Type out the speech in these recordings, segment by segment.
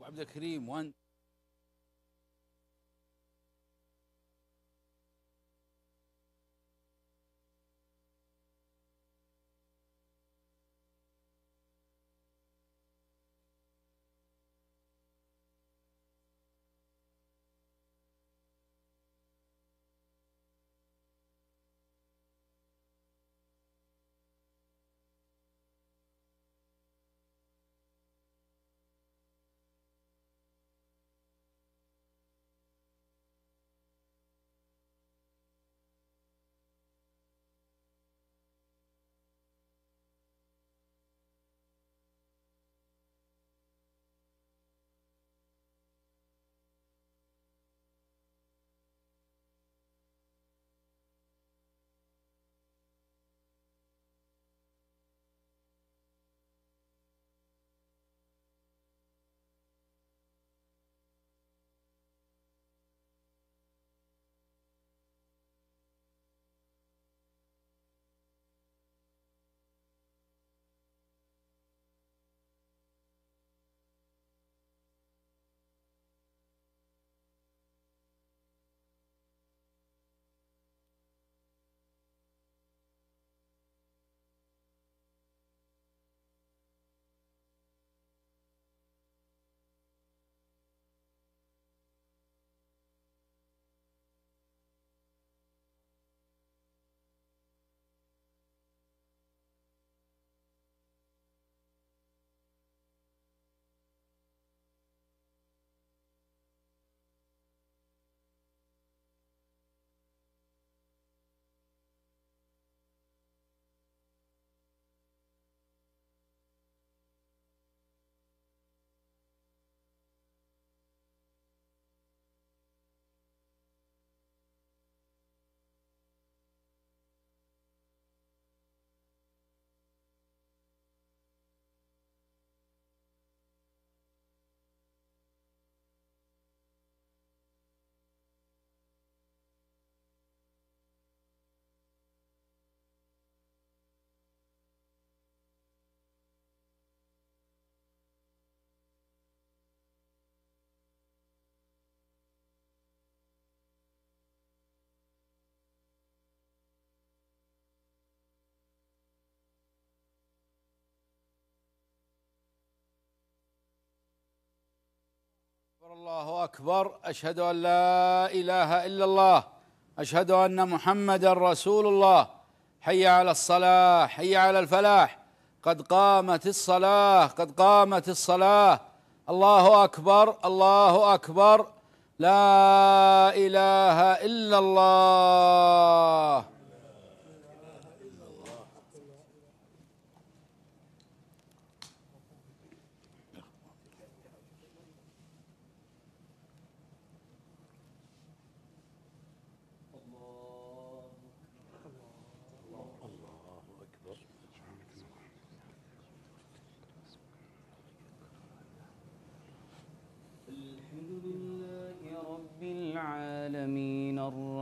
وعبد الكريم وانت الله اكبر اشهد ان لا اله الا الله اشهد ان محمدا رسول الله حي على الصلاه حي على الفلاح قد قامت الصلاه قد قامت الصلاه الله اكبر الله اكبر لا اله الا الله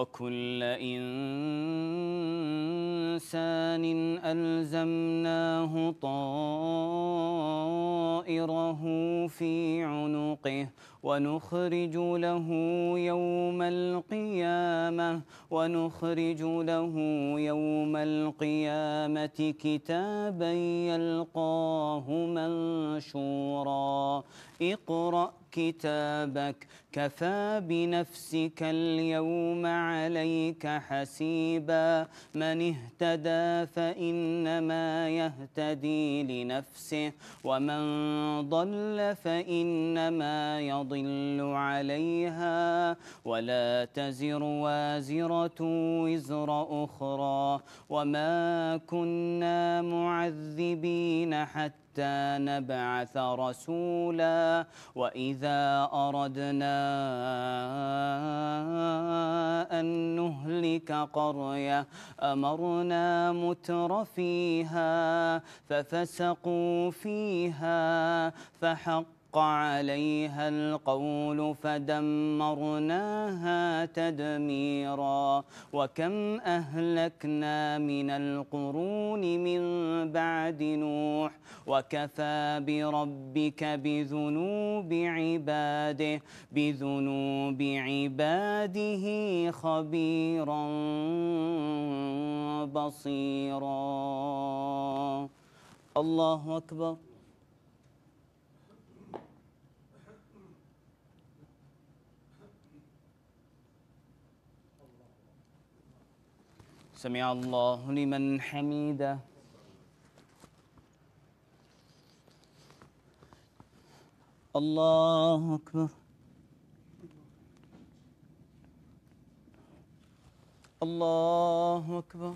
وكل إنسان ألزمناه طائره في عنقه ونخرج له يوم القيامة ونخرج له يوم القيامة كتابا يلقاه منشورا اقرأ كتابك كفى بنفسك اليوم عليك حسيبا من اهتدى فإنما يهتدي لنفسه ومن ضل فإنما يضل عليها ولا تزر وازرة وزر أخرى وما كنا معذبين حتى نبعث رسولا وإذا أردنا أن نهلك قرية أمرنا متر فيها ففسقوا فيها فحق حق عليها القول فدمرناها تدميرا وكم أهلكنا من القرون من بعد نوح وكفى بربك بذنوب عباده بذنوب عباده خبيرا بصيرا الله أكبر سمع الله لمن حميده الله أكبر الله أكبر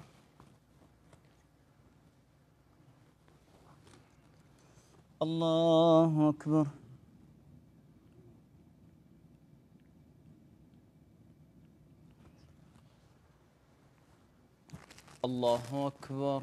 الله أكبر الله أكبر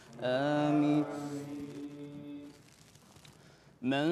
آمين من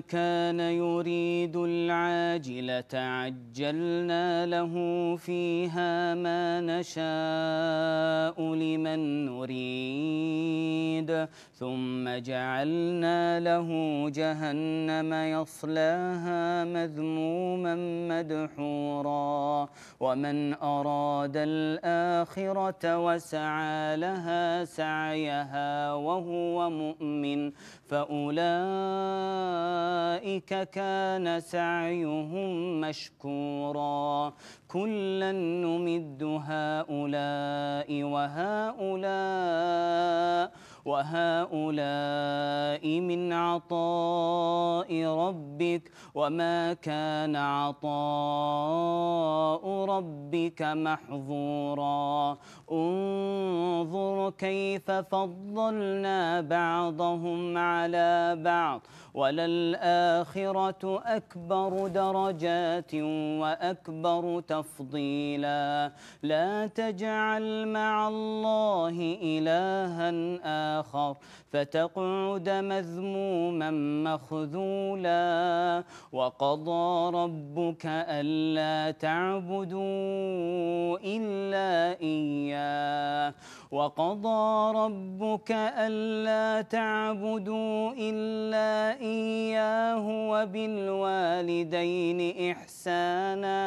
كان يريد العاجلة عجلنا له فيها ما نشاء لمن نريد ثم جعلنا له جهنم يصلاها مذموما مدحورا ومن أراد الآخرة وسعى لها سعيها وهو مؤمن فأولئك كان سعيهم مشكورا كلا نمد هؤلاء وهؤلاء وهؤلاء من عطاء ربك وما كان عطاء ربك محظورا انظر كيف فضلنا بعضهم على بعض وللآخرة أكبر درجات وأكبر تفضيلا لا تجعل مع الله إلها آخر آخر فتقعد مذموما مخذولا وقضى ربك ألا تعبدوا إلا إياه وقضى ربك ألا تعبدوا إلا إياه وبالوالدين إحسانا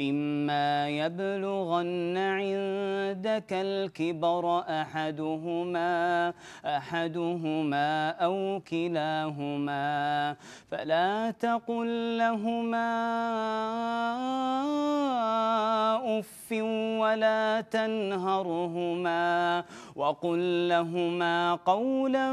إما يبلغن عندك الكبر أحدهما أحدهما أو كلاهما فلا تقل لهما أف ولا تنهرهما وقل لهما قولا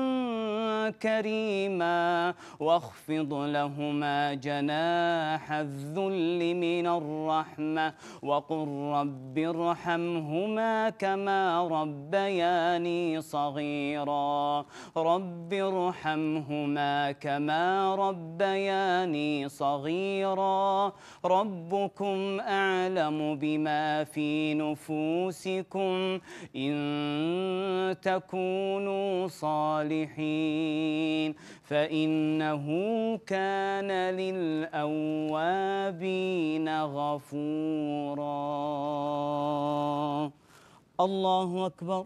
كريما واخفض لهما جناح الذل من الرحمة وقل رب ارحمهما كما ربياني صغيرا صغيرا رب ارحمهما كما ربياني صغيرا ربكم أعلم بما في نفوسكم إن تكونوا صالحين فإنه كان للأوابين غفورا الله أكبر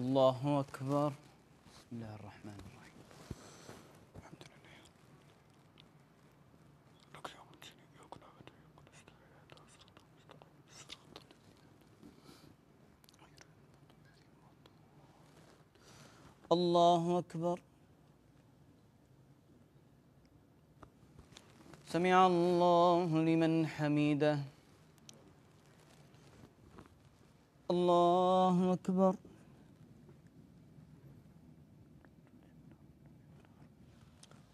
الله أكبر بسم الله الرحمن الرحيم الحمد لله لك الله أكبر سمع الله لمن حميده الله أكبر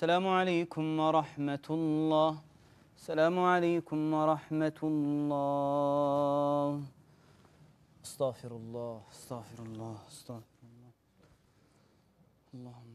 السلام عليكم ورحمة الله السلام عليكم ورحمة الله استغفر الله استغفر الله استغفر الله اللهم